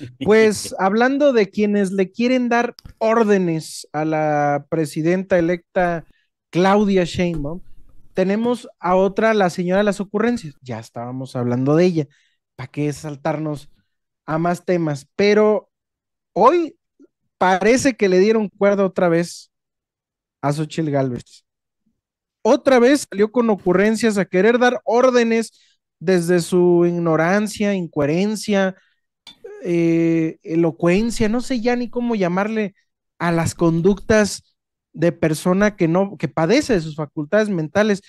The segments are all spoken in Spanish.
Pues hablando de quienes le quieren dar órdenes a la presidenta electa Claudia Sheinbaum, tenemos a otra, la señora de las ocurrencias. Ya estábamos hablando de ella. ¿Para qué saltarnos a más temas? Pero hoy parece que le dieron cuerda otra vez a Xochitl Galvez. Otra vez salió con ocurrencias a querer dar órdenes desde su ignorancia, incoherencia, eh, elocuencia, no sé ya ni cómo llamarle a las conductas de persona que no, que padece de sus facultades mentales,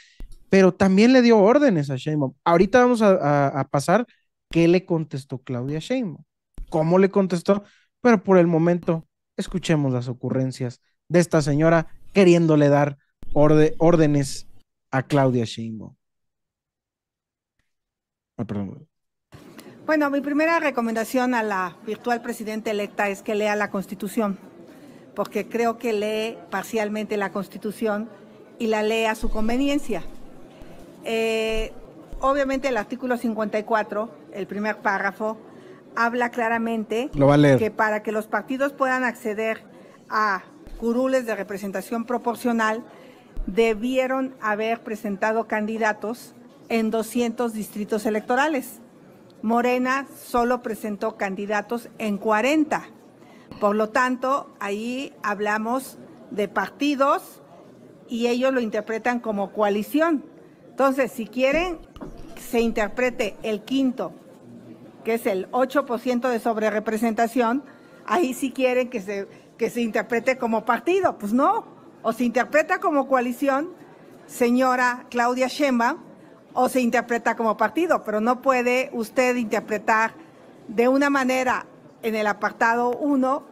pero también le dio órdenes a Sheinbaum. Ahorita vamos a, pasar qué le contestó Claudia Sheinbaum, cómo le contestó, pero por el momento escuchemos las ocurrencias de esta señora queriéndole dar órdenes a Claudia Sheinbaum. Ah, perdón. Bueno, mi primera recomendación a la virtual presidenta electa es que lea la Constitución, porque creo que lee parcialmente la Constitución y la lee a su conveniencia. Eh, obviamente el artículo 54, el primer párrafo, habla claramente que para que los partidos puedan acceder a curules de representación proporcional, debieron haber presentado candidatos en 200 distritos electorales. Morena solo presentó candidatos en 40. Por lo tanto, ahí hablamos de partidos y ellos lo interpretan como coalición. Entonces, si quieren, se interprete el quinto, que es el 8% de sobrerepresentación, ahí sí quieren que se, que se interprete como partido. Pues no, o se interpreta como coalición, señora Claudia Sheinbaum, o se interpreta como partido, pero no puede usted interpretar de una manera en el apartado 1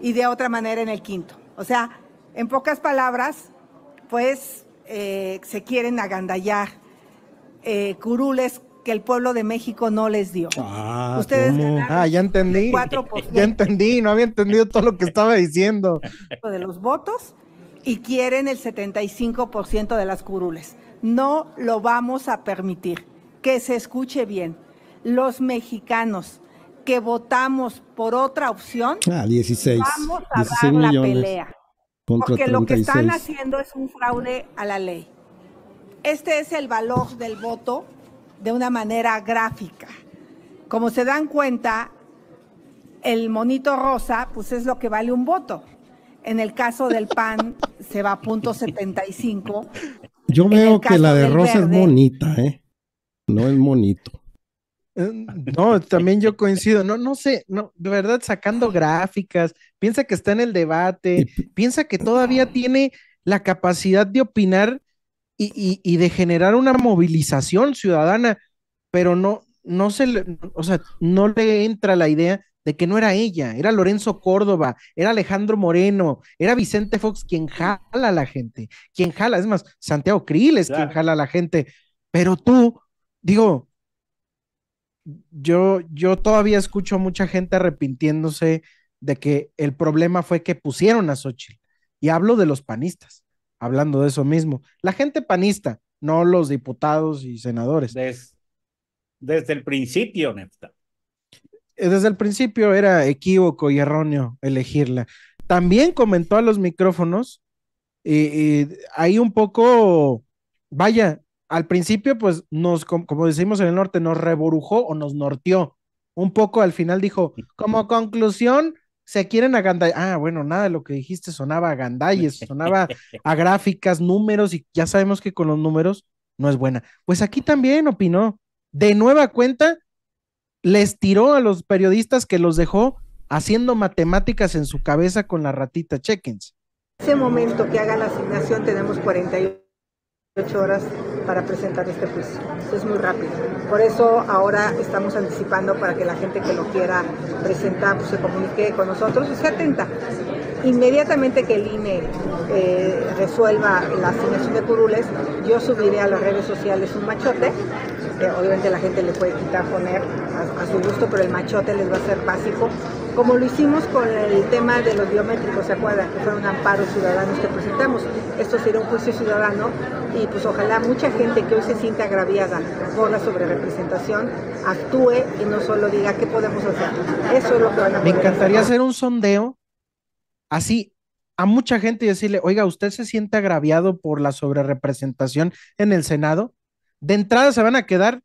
y de otra manera en el quinto. O sea, en pocas palabras, pues eh, se quieren agandallar eh, curules que el pueblo de México no les dio. Ah, Ustedes ah ya entendí. 4%. Ya entendí, no había entendido todo lo que estaba diciendo. De los votos y quieren el 75% de las curules. No lo vamos a permitir. Que se escuche bien. Los mexicanos que votamos por otra opción, ah, vamos a dar la pelea. Porque lo que están haciendo es un fraude a la ley. Este es el valor del voto de una manera gráfica. Como se dan cuenta, el monito rosa, pues es lo que vale un voto. En el caso del PAN se va a punto 75 yo veo que la de rosa es bonita, ¿eh? No es bonito. Eh, no, también yo coincido. No, no sé, no, de verdad, sacando gráficas, piensa que está en el debate, piensa que todavía tiene la capacidad de opinar y, y de generar una movilización ciudadana, pero no, no se le, o sea, no le entra la idea de que no era ella, era Lorenzo Córdoba, era Alejandro Moreno, era Vicente Fox quien jala a la gente, quien jala, es más, Santiago Krill es quien jala a la gente, pero tú, digo, yo, yo todavía escucho a mucha gente arrepintiéndose de que el problema fue que pusieron a Xochitl, y hablo de los panistas, hablando de eso mismo, la gente panista, no los diputados y senadores. Desde, desde el principio, Nefta desde el principio era equívoco y erróneo elegirla. También comentó a los micrófonos y, eh, eh, ahí un poco, vaya, al principio pues nos, como, decimos en el norte, nos reborujó o nos norteó. Un poco al final dijo, como conclusión, se quieren a Ganday. Ah, bueno, nada lo que dijiste sonaba a Ganday. sonaba a gráficas, números, y ya sabemos que con los números no es buena. Pues aquí también opinó. De nueva cuenta, les tiró a los periodistas que los dejó haciendo matemáticas en su cabeza con la ratita En Ese momento que haga la asignación tenemos 48 horas para presentar este juicio. Eso es muy rápido. Por eso ahora estamos anticipando para que la gente que lo quiera presentar pues, se comunique con nosotros y se atenta. Inmediatamente que el INE eh, resuelva la asignación de curules, yo subiré a las redes sociales un machote obviamente la gente le puede quitar, poner a, su gusto, pero el machote les va a ser básico, como lo hicimos con el tema de los biométricos, ¿se acuerdan? Que fueron amparos ciudadanos que presentamos. Esto será un juicio ciudadano y pues ojalá mucha gente que hoy se siente agraviada por la sobrerepresentación actúe y no solo diga qué podemos hacer. Eso es lo que van a Me encantaría hacer un sondeo así a mucha gente y decirle, oiga, ¿usted se siente agraviado por la sobrerepresentación en el Senado? de entrada se van a quedar,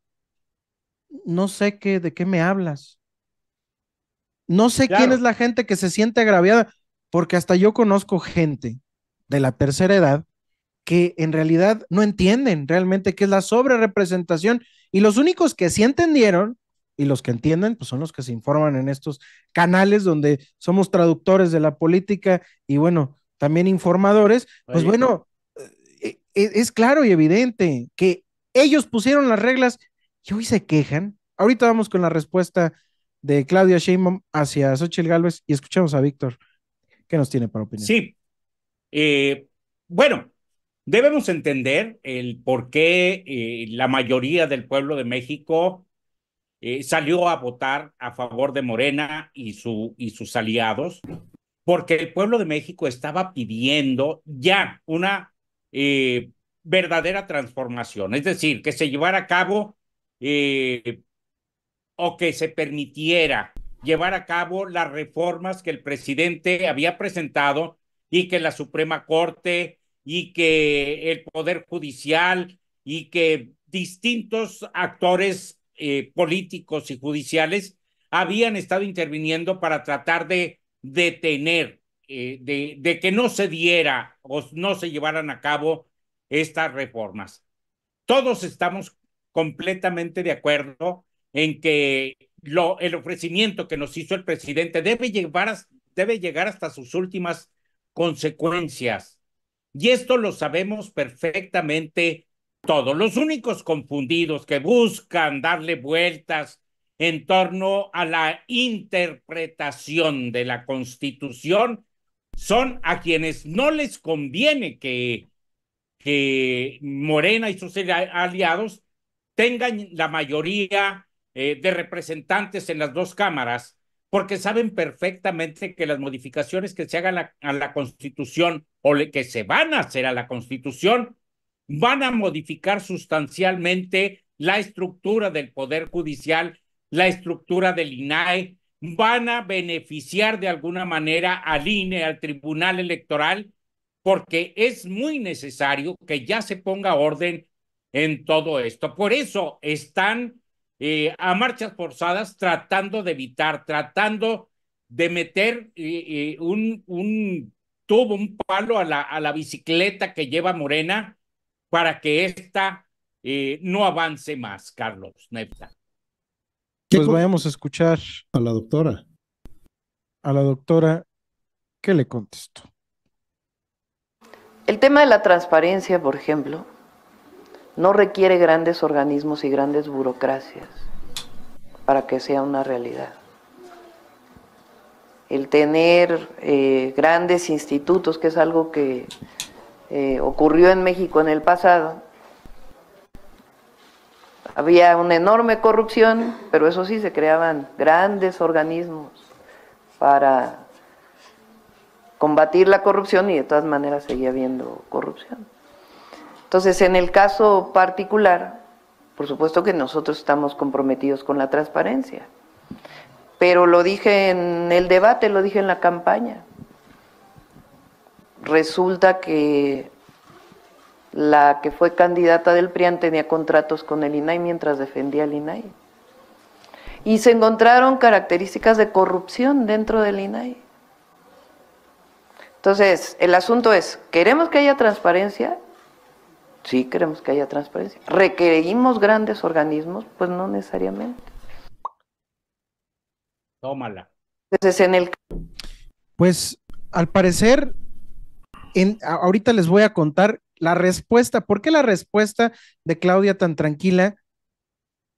no sé qué, de qué me hablas. No sé quién es la gente que se siente agraviada, porque hasta yo conozco gente de la tercera edad que en realidad no entienden realmente qué es la sobrerepresentación y los únicos que sí entendieron y los que entienden pues son los que se informan en estos canales donde somos traductores de la política y bueno, también informadores, pues bueno, eh, eh, es claro y evidente que ellos pusieron las reglas y hoy se quejan. Ahorita vamos con la respuesta de Claudia Sheinbaum hacia Xochitl Gálvez y escuchamos a Víctor. ¿Qué nos tiene para opinar? Sí. Eh, bueno, debemos entender el por qué eh, la mayoría del pueblo de México eh, salió a votar a favor de Morena y, su, y sus aliados, porque el pueblo de México estaba pidiendo ya una verdadera transformación, es decir, que se llevara a cabo eh, o que se permitiera llevar a cabo las reformas que el presidente había presentado y que la Suprema Corte y que el Poder Judicial y que distintos actores eh, políticos y judiciales habían estado interviniendo para tratar de detener, eh, de, de que no se diera o no se llevaran a cabo estas reformas. Todos estamos completamente de acuerdo en que lo, el ofrecimiento que nos hizo el presidente debe, llevar, debe llegar hasta sus últimas consecuencias. Y esto lo sabemos perfectamente todos. Los únicos confundidos que buscan darle vueltas en torno a la interpretación de la Constitución son a quienes no les conviene que Morena y sus aliados tengan la mayoría eh, de representantes en las dos cámaras, porque saben perfectamente que las modificaciones que se hagan a, la Constitución o que se van a hacer a la Constitución van a modificar sustancialmente la estructura del Poder Judicial, la estructura del INAE, van a beneficiar de alguna manera al INE, al Tribunal Electoral, porque es muy necesario que ya se ponga orden en todo esto. Por eso están eh, a marchas forzadas tratando de evitar, tratando de meter eh, eh, un, un tubo, un palo a la, a la bicicleta que lleva Morena para que ésta no avance más, Carlos Nefta. Pues vayamos a escuchar a la doctora. A la doctora, ¿qué le contestó? El tema de la transparencia, por ejemplo, no requiere grandes organismos y grandes burocracias para que sea una realidad. El tener eh, grandes institutos, que es algo que eh, ocurrió en México en el pasado, había una enorme corrupción, pero eso sí, se creaban grandes organismos para combatir la corrupción y de todas maneras seguía habiendo corrupción. Entonces, en el caso particular, por supuesto que nosotros estamos comprometidos con la transparencia, pero lo dije en el debate, lo dije en la campaña. Resulta que la que fue candidata del PRIAN tenía contratos con el INAI mientras defendía al INAI. Y se encontraron características de corrupción dentro del INAI. Entonces, el asunto es, ¿queremos que haya transparencia? Sí, queremos que haya transparencia. ¿Requerimos grandes organismos? Pues no necesariamente. Tómala. en el... Pues, al parecer, en, ahorita les voy a contar la respuesta. ¿Por qué la respuesta de Claudia tan tranquila?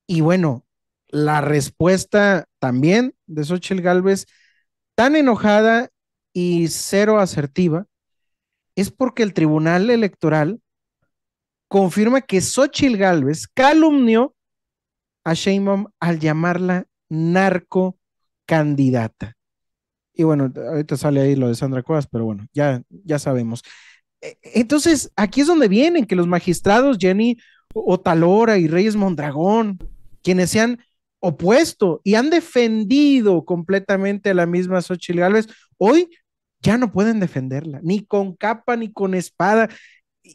Y bueno, la respuesta también de Xochitl Galvez, tan enojada y cero asertiva, es porque el Tribunal Electoral confirma que Xochil Gálvez calumnió a Sheinbaum al llamarla narco candidata. Y bueno, ahorita sale ahí lo de Sandra Cuevas, pero bueno, ya, ya sabemos. E, entonces, aquí es donde vienen que los magistrados Jenny Otalora y Reyes Mondragón, quienes sean opuesto y han defendido completamente a la misma Xochitl Gálvez, hoy ya no pueden defenderla, ni con capa ni con espada.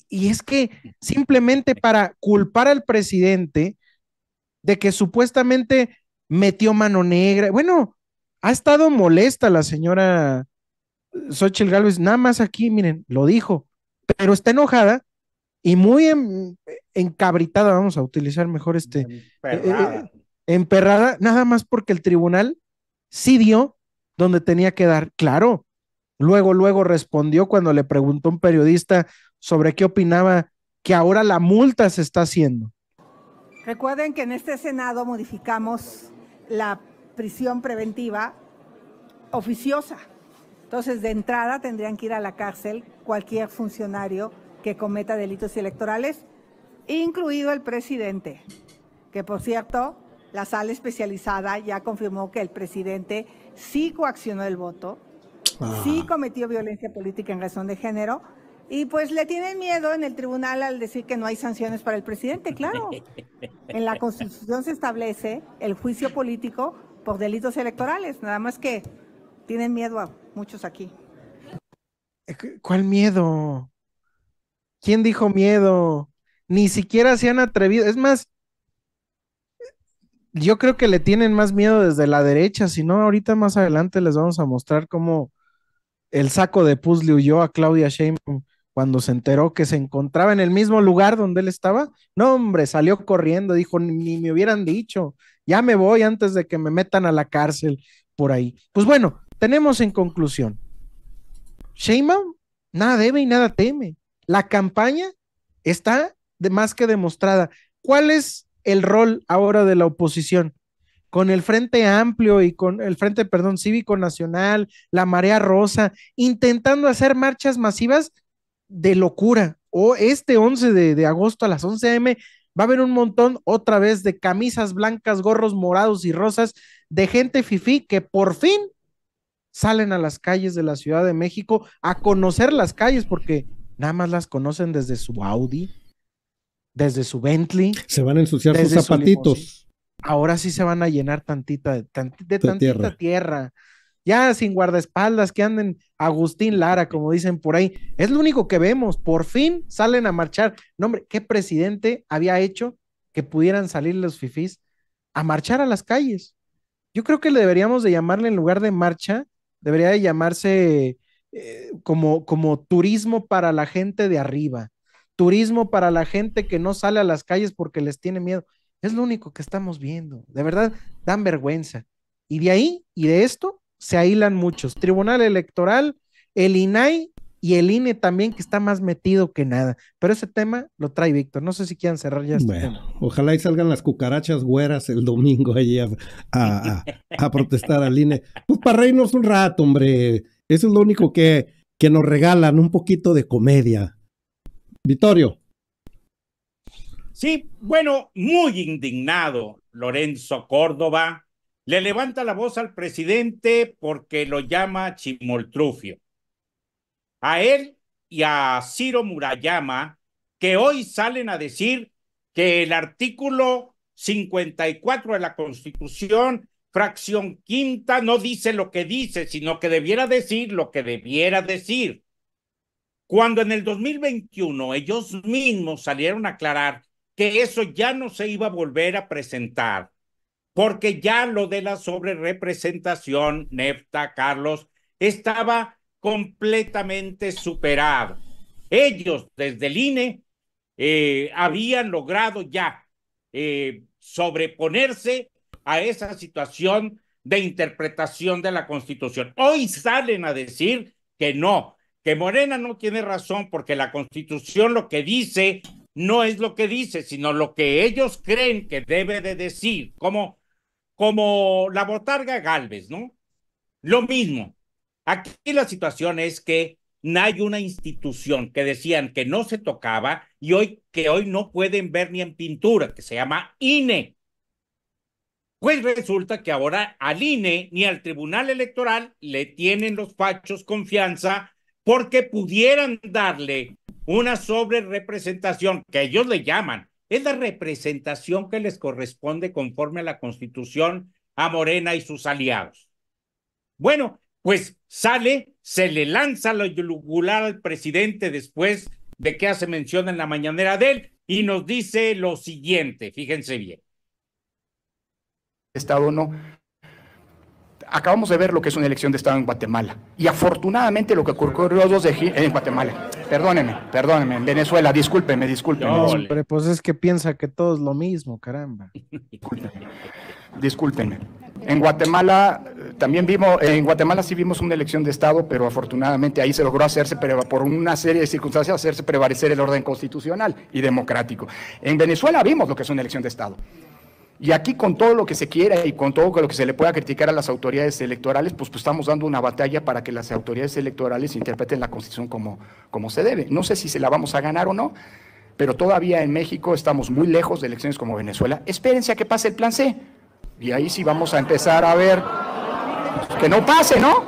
Y es que simplemente para culpar al presidente de que supuestamente metió mano negra, bueno, ha estado molesta la señora Xochitl Gálvez, nada más aquí, miren, lo dijo, pero está enojada y muy em, encabritada, vamos a utilizar mejor este, Emperrada nada más porque el tribunal sí dio donde tenía que dar, claro. Luego, luego respondió cuando le preguntó un periodista sobre qué opinaba que ahora la multa se está haciendo. Recuerden que en este Senado modificamos la prisión preventiva oficiosa. Entonces, de entrada tendrían que ir a la cárcel cualquier funcionario que cometa delitos electorales, incluido el presidente, que por cierto la sala especializada ya confirmó que el presidente sí coaccionó el voto, sí ah. cometió violencia política en razón de género, y pues le tienen miedo en el tribunal al decir que no hay sanciones para el presidente, claro. En la Constitución se establece el juicio político por delitos electorales, nada más que tienen miedo a muchos aquí. ¿Cuál miedo? ¿Quién dijo miedo? Ni siquiera se han atrevido. Es más, yo creo que le tienen más miedo desde la derecha, si no, ahorita más adelante les vamos a mostrar cómo el saco de puzle huyó a Claudia Sheinbaum cuando se enteró que se encontraba en el mismo lugar donde él estaba. No, hombre, salió corriendo, dijo, ni me hubieran dicho, ya me voy antes de que me metan a la cárcel por ahí. Pues bueno, tenemos en conclusión, Sheinbaum nada debe y nada teme. La campaña está de más que demostrada. ¿Cuál es el rol ahora de la oposición. Con el Frente Amplio y con el Frente, perdón, Cívico Nacional, la Marea Rosa, intentando hacer marchas masivas de locura. O este 11 de, de agosto a las 11 a.m. va a haber un montón otra vez de camisas blancas, gorros morados y rosas de gente fifí que por fin salen a las calles de la Ciudad de México a conocer las calles porque nada más las conocen desde su Audi desde su Bentley. Se van a ensuciar sus zapatitos. Ahora sí se van a llenar tantita de, tantita tierra. Ya sin guardaespaldas, que anden Agustín Lara, como dicen por ahí. Es lo único que vemos. Por fin salen a marchar. No, hombre, ¿qué presidente había hecho que pudieran salir los fifís a marchar a las calles? Yo creo que le deberíamos de llamarle en lugar de marcha, debería de llamarse eh, como, como turismo para la gente de arriba turismo para la gente que no sale a las calles porque les tiene miedo. Es lo único que estamos viendo. De verdad, dan vergüenza. Y de ahí y de esto se ahilan muchos. Tribunal Electoral, el INAI y el INE también, que está más metido que nada. Pero ese tema lo trae Víctor. No sé si quieran cerrar ya este Ojalá y salgan las cucarachas güeras el domingo allí a, protestar al INE. Pues para reírnos un rato, hombre. Eso es lo único que, que nos regalan, un poquito de comedia. Vittorio. Sí, bueno, muy indignado Lorenzo Córdoba le levanta la voz al presidente porque lo llama chimoltrufio. A él y a Ciro Murayama, que hoy salen a decir que el artículo 54 de la Constitución, fracción quinta, no dice lo que dice, sino que debiera decir lo que debiera decir. Cuando en el 2021 ellos mismos salieron a aclarar que eso ya no se iba a volver a presentar, porque ya lo de la sobrerepresentación, Nefta, Carlos, estaba completamente superado. Ellos desde el INE eh, habían logrado ya eh, sobreponerse a esa situación de interpretación de la Constitución. Hoy salen a decir que no, que Morena no tiene razón porque la constitución lo que dice no es lo que dice, sino lo que ellos creen que debe de decir, como, como la botarga Galvez, ¿no? Lo mismo. Aquí la situación es que no hay una institución que decían que no se tocaba y hoy que hoy no pueden ver ni en pintura, que se llama INE. Pues resulta que ahora al INE ni al Tribunal Electoral le tienen los fachos confianza porque pudieran darle una sobrerepresentación que ellos le llaman. Es la representación que les corresponde conforme a la Constitución a Morena y sus aliados. Bueno, pues sale, se le lanza la yugular al presidente después de que hace mención en la mañanera de él y nos dice lo siguiente, fíjense bien. Estado no acabamos de ver lo que es una elección de Estado en Guatemala. Y afortunadamente lo que ocurrió de en Guatemala. Perdóneme, perdóneme. en Venezuela, discúlpeme, discúlpeme. pero pues es que piensa que todo es lo mismo, caramba. Discúlpenme. En Guatemala también vimos, en Guatemala sí vimos una elección de Estado, pero afortunadamente ahí se logró hacerse, por una serie de circunstancias, hacerse prevalecer el orden constitucional y democrático. En Venezuela vimos lo que es una elección de Estado. Y aquí con todo lo que se quiera y con todo lo que se le pueda criticar a las autoridades electorales, pues, pues, estamos dando una batalla para que las autoridades electorales interpreten la Constitución como, como se debe. No sé si se la vamos a ganar o no, pero todavía en México estamos muy lejos de elecciones como Venezuela. Espérense a que pase el plan C. Y ahí sí vamos a empezar a ver que no pase, ¿no?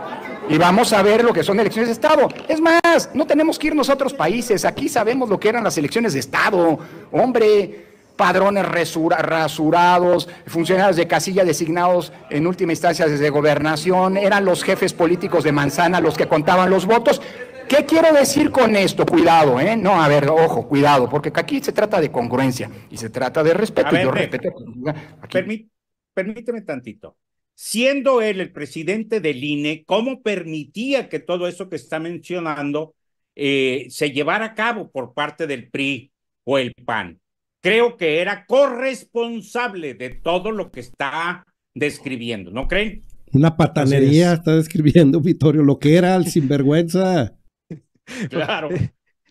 Y vamos a ver lo que son elecciones de Estado. Es más, no tenemos que irnos a otros países. Aquí sabemos lo que eran las elecciones de Estado. Hombre, padrones rasurados, funcionarios de casilla designados en última instancia desde gobernación, eran los jefes políticos de manzana los que contaban los votos. ¿Qué quiero decir con esto? Cuidado, ¿eh? No, a ver, ojo, cuidado, porque aquí se trata de congruencia y se trata de respeto. y permíteme tantito. Siendo él el presidente del INE, ¿cómo permitía que todo eso que está mencionando eh, se llevara a cabo por parte del PRI o el PAN? creo que era corresponsable de todo lo que está describiendo, ¿no creen? Una patanería está describiendo Vittorio lo que era el sinvergüenza. claro.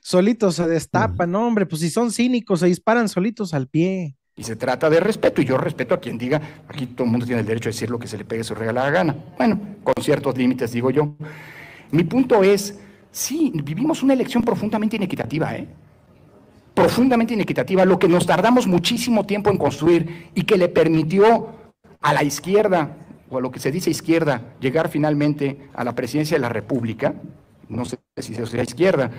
Solitos se destapan, hombre, pues si son cínicos, se disparan solitos al pie. Y se trata de respeto, y yo respeto a quien diga, aquí todo el mundo tiene el derecho de decir lo que se le pegue su regalada gana. Bueno, con ciertos límites, digo yo. Mi punto es, sí, vivimos una elección profundamente inequitativa, ¿eh? profundamente inequitativa, lo que nos tardamos muchísimo tiempo en construir y que le permitió a la izquierda, o a lo que se dice izquierda, llegar finalmente a la presidencia de la República, no sé si sea izquierda,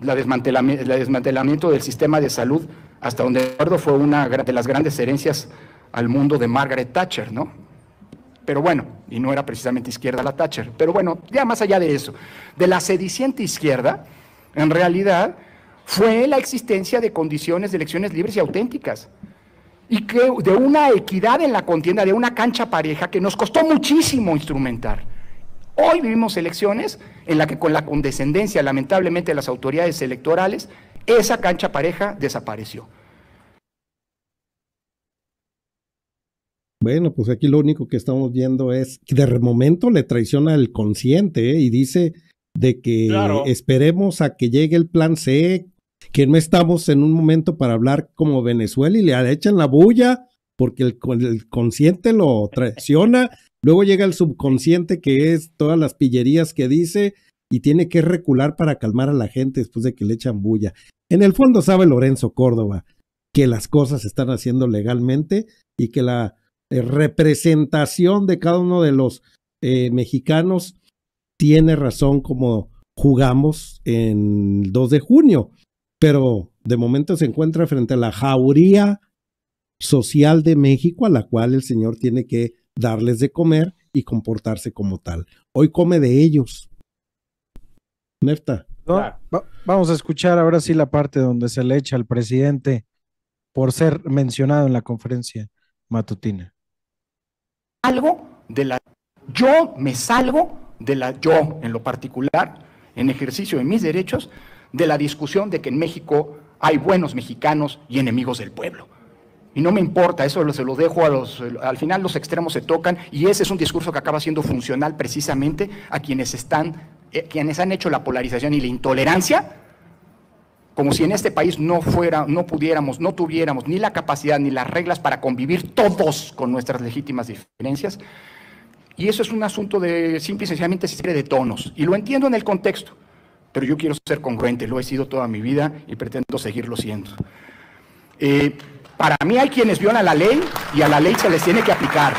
la desmantelamiento, el desmantelamiento del sistema de salud, hasta donde acuerdo fue una de las grandes herencias al mundo de Margaret Thatcher, ¿no? Pero bueno, y no era precisamente izquierda la Thatcher, pero bueno, ya más allá de eso, de la sediciente izquierda, en realidad fue la existencia de condiciones de elecciones libres y auténticas. Y que de una equidad en la contienda, de una cancha pareja que nos costó muchísimo instrumentar. Hoy vivimos elecciones en las que con la condescendencia, lamentablemente, de las autoridades electorales, esa cancha pareja desapareció. Bueno, pues aquí lo único que estamos viendo es que de momento le traiciona el consciente ¿eh? y dice de que esperemos a que llegue el plan C, que no estamos en un momento para hablar como Venezuela y le echan la bulla porque el, el consciente lo traiciona, luego llega el subconsciente que es todas las pillerías que dice y tiene que recular para calmar a la gente después de que le echan bulla. En el fondo sabe Lorenzo Córdoba que las cosas se están haciendo legalmente y que la eh, representación de cada uno de los eh, mexicanos tiene razón como jugamos en 2 de junio pero de momento se encuentra frente a la jauría social de México a la cual el Señor tiene que darles de comer y comportarse como tal. Hoy come de ellos. Nerta. vamos a escuchar ahora sí la parte donde se le echa al presidente por ser mencionado en la conferencia matutina. Algo de la yo me salgo de la yo en lo particular en ejercicio de mis derechos de la discusión de que en México hay buenos mexicanos y enemigos del pueblo. Y no me importa, eso se lo dejo a los... Al final los extremos se tocan y ese es un discurso que acaba siendo funcional precisamente a quienes están, eh, quienes han hecho la polarización y la intolerancia, como si en este país no fuera, no pudiéramos, no tuviéramos ni la capacidad ni las reglas para convivir todos con nuestras legítimas diferencias. Y eso es un asunto de simple y sencillamente se de tonos. Y lo entiendo en el contexto pero yo quiero ser congruente, lo he sido toda mi vida y pretendo seguirlo siendo. Eh, para mí hay quienes violan la ley y a la ley se les tiene que aplicar.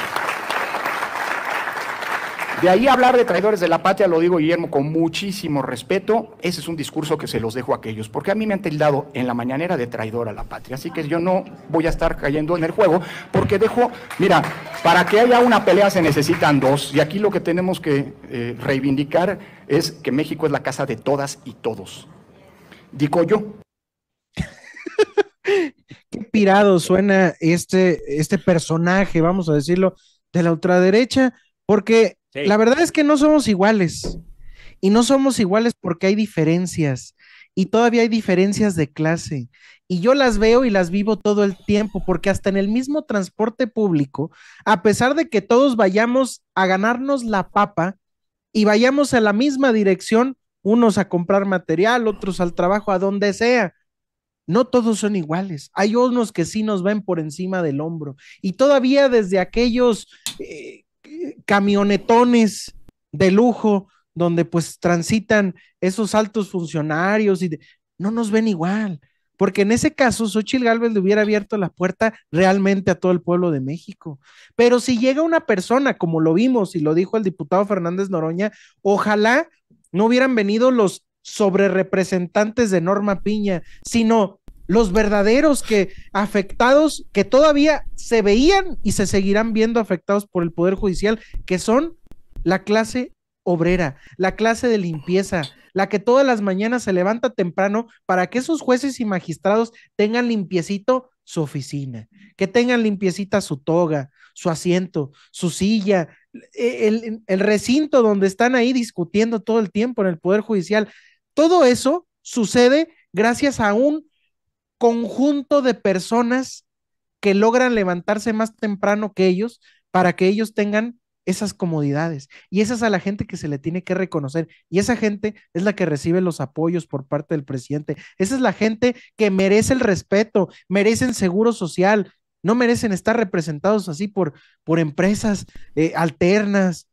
De ahí hablar de traidores de la patria, lo digo Guillermo con muchísimo respeto, ese es un discurso que se los dejo a aquellos, porque a mí me han tildado en la mañanera de traidor a la patria, así que yo no voy a estar cayendo en el juego, porque dejo, mira, para que haya una pelea se necesitan dos, y aquí lo que tenemos que eh, reivindicar es que México es la casa de todas y todos. Digo yo. Qué pirado suena este, este personaje, vamos a decirlo, de la ultraderecha, porque la verdad es que no somos iguales. Y no somos iguales porque hay diferencias. Y todavía hay diferencias de clase y yo las veo y las vivo todo el tiempo, porque hasta en el mismo transporte público, a pesar de que todos vayamos a ganarnos la papa y vayamos a la misma dirección, unos a comprar material, otros al trabajo, a donde sea, no todos son iguales. Hay unos que sí nos ven por encima del hombro. Y todavía desde aquellos eh, camionetones de lujo donde pues transitan esos altos funcionarios y no nos ven igual porque en ese caso Xochitl Galvez le hubiera abierto la puerta realmente a todo el pueblo de México. Pero si llega una persona, como lo vimos y lo dijo el diputado Fernández Noroña, ojalá no hubieran venido los sobrerepresentantes de Norma Piña, sino los verdaderos que afectados que todavía se veían y se seguirán viendo afectados por el poder judicial, que son la clase obrera, la clase de limpieza, la que todas las mañanas se levanta temprano para que esos jueces y magistrados tengan limpiecito su oficina, que tengan limpiecita su toga, su asiento, su silla, e, el, el, recinto donde están ahí discutiendo todo el tiempo en el Poder Judicial. Todo eso sucede gracias a un conjunto de personas que logran levantarse más temprano que ellos para que ellos tengan esas comodidades. Y esa es a la gente que se le tiene que reconocer. Y esa gente es la que recibe los apoyos por parte del presidente. Esa es la gente que merece el respeto, merecen seguro social, no merecen estar representados así por, por empresas eh, alternas,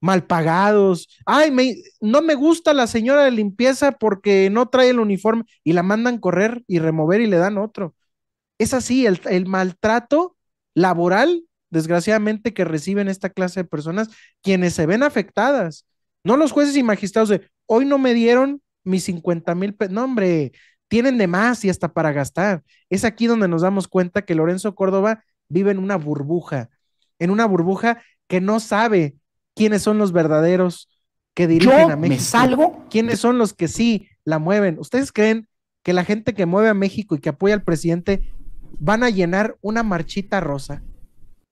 mal pagados. Ay, no me gusta la señora de limpieza porque no trae el uniforme y la mandan correr y remover y le dan otro. Es así, el, el maltrato laboral desgraciadamente, que reciben esta clase de personas, quienes se ven afectadas. No los jueces y magistrados de hoy no me dieron mis 50 mil pesos. No, hombre, tienen de más y hasta para gastar. Es aquí donde nos damos cuenta que Lorenzo Córdoba vive en una burbuja, en una burbuja que no sabe quiénes son los verdaderos que dirigen a México. ¿Quiénes son los que sí la mueven? ¿Ustedes creen que la gente que mueve a México y que apoya al presidente van a llenar una marchita rosa?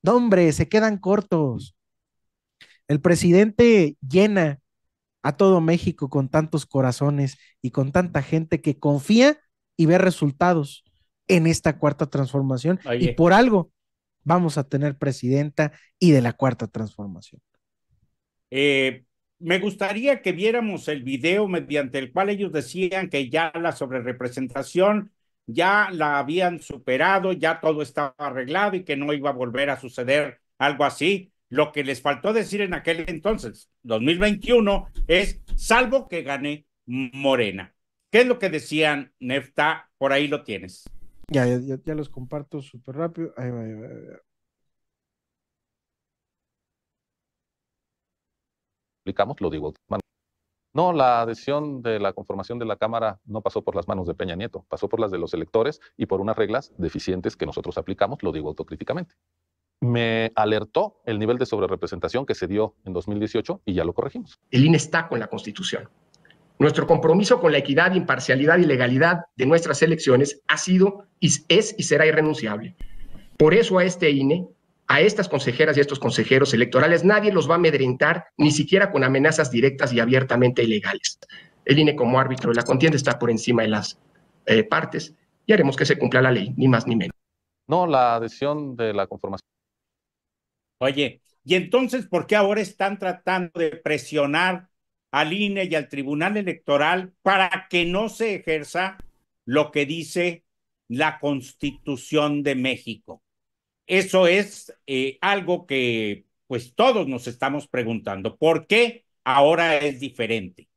No, hombre, se quedan cortos. El presidente llena a todo México con tantos corazones y con tanta gente que confía y ve resultados en esta cuarta transformación. Y por algo vamos a tener presidenta y de la cuarta transformación. Eh, me gustaría que viéramos el video mediante el cual ellos decían que ya la sobrerepresentación ya la habían superado, ya todo estaba arreglado y que no iba a volver a suceder algo así. Lo que les faltó decir en aquel entonces, 2021, es salvo que gane Morena. ¿Qué es lo que decían Nefta? Por ahí lo tienes. Ya, ya, los comparto súper rápido. lo digo. No, la decisión de la conformación de la Cámara no pasó por las manos de Peña Nieto, pasó por las de los electores y por unas reglas deficientes que nosotros aplicamos, lo digo autocríticamente. Me alertó el nivel de sobrerepresentación que se dio en 2018 y ya lo corregimos. El INE está con la Constitución. Nuestro compromiso con la equidad, imparcialidad y legalidad de nuestras elecciones ha sido, es y será irrenunciable. Por eso a este INE a estas consejeras y a estos consejeros electorales, nadie los va a amedrentar, ni siquiera con amenazas directas y abiertamente ilegales. El INE como árbitro de la contienda está por encima de las eh, partes y haremos que se cumpla la ley, ni más ni menos. No, la adhesión de la conformación. Oye, ¿y entonces por qué ahora están tratando de presionar al INE y al Tribunal Electoral para que no se ejerza lo que dice la Constitución de México? Eso es eh, algo que pues todos nos estamos preguntando, ¿por qué ahora es diferente?